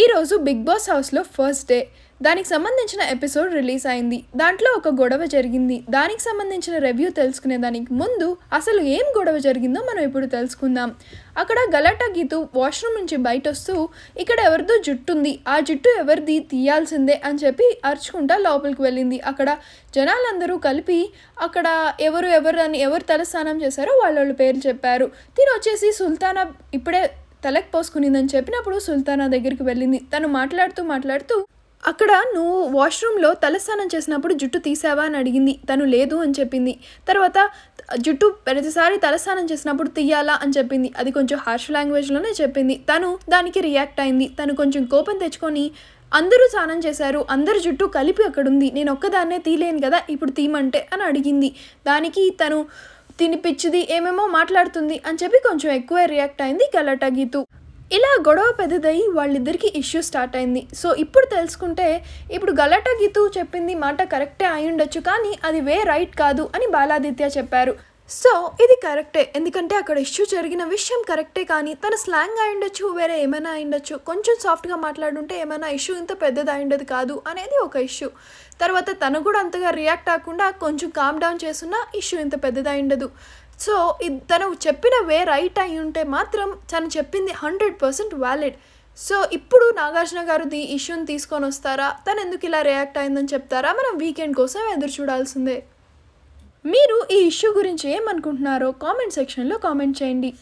ఈరోజు big boss హౌస్లో first day దానికి సంబంధించిన ఎపిసోడ్ రిలీజ్ అయింది దాంట్లో ఒక గొడవ జరిగింది దానికి సంబంధించిన రివ్యూ తెలుసుకునే దానికి ముందు అసలు ఏం గొడవ జరిగిందో మనం ఇప్పుడు తెలుసుకుందాం అక్కడ గలాటా గీతు వాష్రూమ్ నుంచి బయట వస్తూ ఇక్కడ ఎవరిదో జుట్టు ఉంది ఆ జుట్టు ఎవరిది తీయాల్సిందే అని చెప్పి అరుచుకుంటా లోపలికి వెళ్ళింది అక్కడ జనాలందరూ కలిపి అక్కడ ఎవరు ఎవరు అని ఎవరు తలస్నానం చేశారో వాళ్ళ పేర్లు చెప్పారు తిను వచ్చేసి సుల్తానా ఇప్పుడే తలకు పోసుకునిందని చెప్పినప్పుడు సుల్తానా దగ్గరికి వెళ్ళింది తను మాట్లాడుతూ మాట్లాడుతూ అక్కడ నువ్వు వాష్రూమ్లో తలస్నానం చేసినప్పుడు జుట్టు తీసావా అని అడిగింది తను లేదు అని చెప్పింది తర్వాత జుట్టు ప్రతిసారి తలస్నానం చేసినప్పుడు తీయాలా అని చెప్పింది అది కొంచెం హార్ష్ లాంగ్వేజ్లోనే చెప్పింది తను దానికి రియాక్ట్ అయింది తను కొంచెం కోపం తెచ్చుకొని అందరూ స్నానం చేశారు అందరు జుట్టు కలిపి అక్కడుంది నేను ఒక్కదాన్నే తీలేను కదా ఇప్పుడు తీమంటే అని అడిగింది దానికి తను తినిపించింది పిచ్చిది ఏమేమో మాట్లాడుతుంది అని చెప్పి కొంచెం ఎక్కువ రియాక్ట్ అయింది గలాటా గీతు ఇలా గొడవ పెద్దదయ్యి వాళ్ళిద్దరికి ఇష్యూ స్టార్ట్ అయింది సో ఇప్పుడు తెలుసుకుంటే ఇప్పుడు గలట గీతు చెప్పింది మాట కరెక్టే అయి ఉండొచ్చు కానీ అది వే రైట్ కాదు అని బాలాదిత్య చెప్పారు సో ఇది కరెక్టే ఎందుకంటే అక్కడ ఇష్యూ జరిగిన విషయం కరెక్టే కానీ తన స్లాంగ్ అయి ఉండొచ్చు వేరే ఏమైనా అయి ఉండొచ్చు కొంచెం సాఫ్ట్గా మాట్లాడుంటే ఏమైనా ఇష్యూ ఇంత పెద్దది అయి ఉండదు కాదు అనేది ఒక ఇష్యూ తర్వాత తను కూడా అంతగా రియాక్ట్ అవ్వకుండా కొంచెం కామ్ డౌన్ చేస్తున్నా ఇష్యూ ఇంత పెద్దది అయి ఉండదు సో తను చెప్పిన వే రైట్ అయి ఉంటే మాత్రం తను చెప్పింది హండ్రెడ్ పర్సెంట్ వ్యాలిడ్ సో ఇప్పుడు నాగార్జున గారు ది ఇష్యూని తీసుకొని వస్తారా తను ఎందుకు ఇలా రియాక్ట్ అయిందని చెప్తారా మనం వీకెండ్ కోసం ఎదురు చూడాల్సిందే మీరు ఈ ఇష్యూ గురించి ఏమనుకుంటున్నారో కామెంట్ సెక్షన్లో కామెంట్ చేయండి